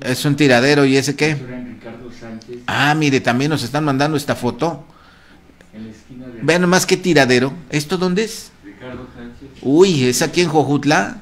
Es un tiradero, ¿y ese qué? Ah, mire, también nos están mandando esta foto. Vean nomás qué tiradero. ¿Esto dónde es? Ricardo Sánchez. Uy, ¿es aquí en Jojutla?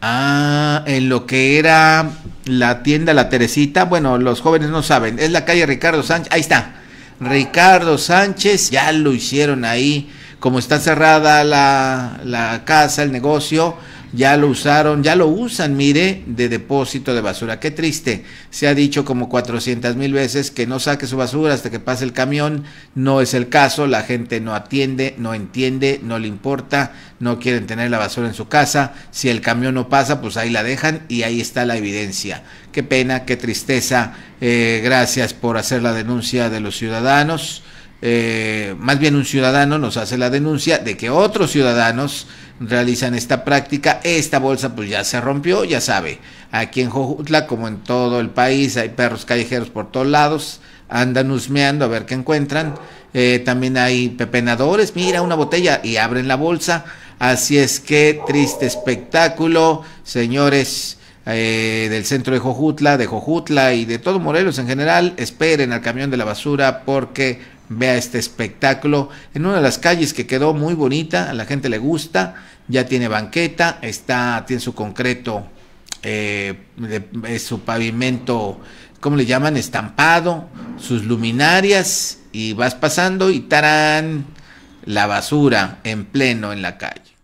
Ah, en lo que era la tienda La Teresita. Bueno, los jóvenes no saben. Es la calle Ricardo Sánchez. Ahí está. Ricardo Sánchez, ya lo hicieron ahí. Como está cerrada la, la casa, el negocio, ya lo usaron, ya lo usan, mire, de depósito de basura. Qué triste. Se ha dicho como 400 mil veces que no saque su basura hasta que pase el camión. No es el caso. La gente no atiende, no entiende, no le importa. No quieren tener la basura en su casa. Si el camión no pasa, pues ahí la dejan y ahí está la evidencia. Qué pena, qué tristeza. Eh, gracias por hacer la denuncia de los ciudadanos. Eh, más bien un ciudadano nos hace la denuncia de que otros ciudadanos realizan esta práctica, esta bolsa pues ya se rompió, ya sabe, aquí en Jojutla como en todo el país hay perros callejeros por todos lados, andan husmeando a ver qué encuentran, eh, también hay pepenadores, mira una botella y abren la bolsa, así es que triste espectáculo, señores. Eh, del centro de Jojutla, de Jojutla y de todo Morelos en general, esperen al camión de la basura porque vea este espectáculo en una de las calles que quedó muy bonita, a la gente le gusta, ya tiene banqueta, está, tiene su concreto, eh, su pavimento, ¿cómo le llaman? Estampado, sus luminarias y vas pasando y tarán, la basura en pleno en la calle.